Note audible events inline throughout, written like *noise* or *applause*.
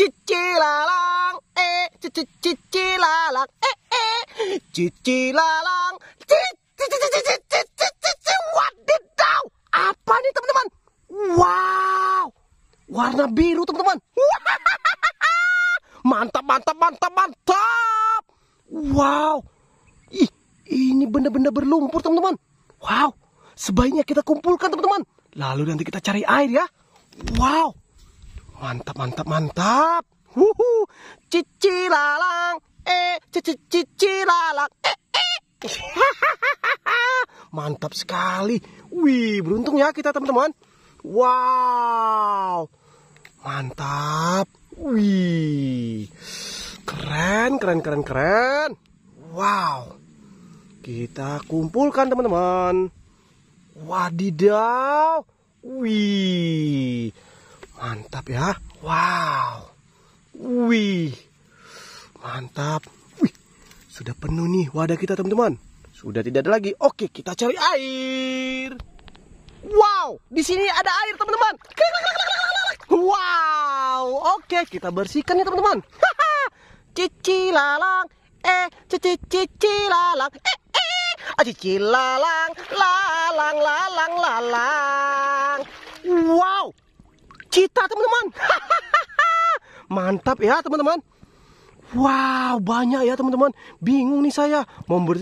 cici lalang eh, lalang eh, eh, cici wadidaw. Apa nih teman-teman? Wow, warna biru teman-teman. *laughs* Mantap, mantap, mantap, mantap. Wow, ih, ini benda-benda berlumpur teman-teman. Wow, sebaiknya kita kumpulkan teman-teman. Lalu nanti kita cari air ya. Wow, Mantap, mantap, mantap. Wuhu, cici lalang, eh, cici cici lalang, eh, eh. *laughs* mantap sekali. Wih, beruntung ya kita teman-teman. Wow, mantap. Wih, keren, keren, keren, keren. Wow, kita kumpulkan teman-teman. Wadidaw, wih. Mantap ya. Wow. Wih. Mantap. Wih. Sudah penuh nih wadah kita teman-teman. Sudah tidak ada lagi. Oke, kita cari air. Wow, di sini ada air teman-teman. Wow, oke kita bersihkan ya teman-teman. cici lalang, eh cici cici lalang, eh eh, ah, cici lalang, lalang lalang lalang. Wow, cita teman-teman *laughs* mantap ya teman-teman wow banyak ya teman-teman bingung nih saya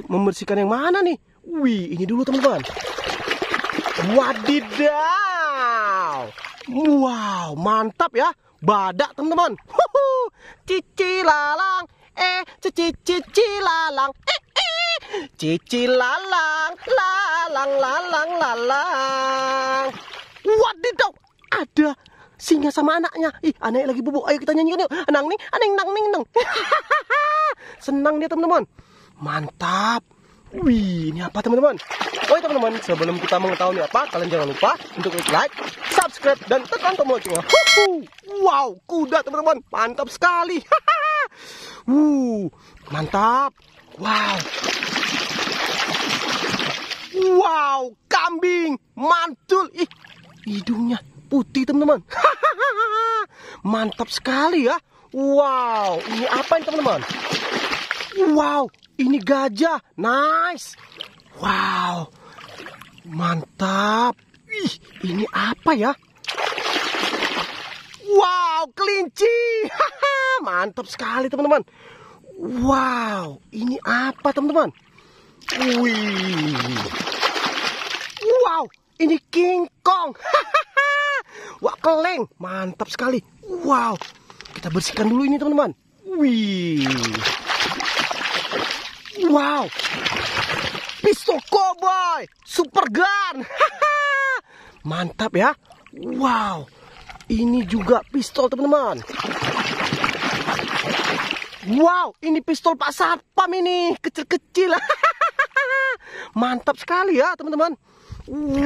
membersihkan yang mana nih wih ini dulu teman-teman wadidaw wow mantap ya badak teman-teman cici lalang eh cici cici lalang eh, eh. cici lalang lalang lalang lalang wadidaw ada singa sama anaknya. Ih, anaknya lagi bubuk. Ayo kita nyanyikan yuk. Anang nih, aneng nang ning nang. *laughs* Senang dia, teman-teman. Mantap. Wih, ini apa teman-teman? oi teman-teman, sebelum kita mengetahui apa, kalian jangan lupa untuk klik like, subscribe, dan tekan tombol loncengnya. Wow, kuda teman-teman, mantap sekali. *laughs* Wuh, mantap. Wow. Wow, kambing, mantul. Ih, hidungnya putih teman-teman *laughs* mantap sekali ya wow ini apa ini teman-teman wow ini gajah nice wow mantap Ih, ini apa ya wow kelinci *laughs* mantap sekali teman-teman wow ini apa teman-teman Wih. Wow, ini King keleng. Mantap sekali. Wow. Kita bersihkan dulu ini teman-teman. Wih. Wow. Pistol cowboy. Super gun. Mantap ya. Wow. Ini juga pistol teman-teman. Wow, ini pistol Pak Satpam ini, kecil-kecil. *laughs* Mantap sekali ya, teman-teman.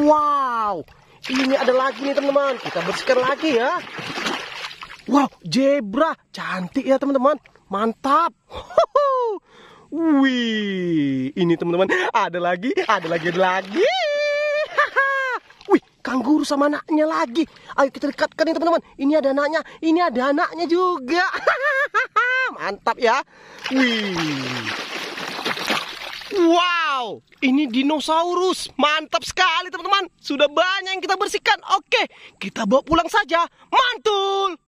Wow, ini ada lagi nih teman-teman. Kita bersihkan lagi ya. Wow, zebra cantik ya teman-teman. Mantap. *laughs* Wih, ini teman-teman ada lagi, ada lagi, ada lagi. *laughs* Wih, kangguru sama anaknya lagi. Ayo kita dekatkan nih teman-teman. Ini ada anaknya, ini ada anaknya juga. *laughs* Mantap ya. Wih. Wow, ini dinosaurus. Mantap sekali teman-teman. Sudah banyak yang kita bersihkan. Oke, kita bawa pulang saja. Mantul.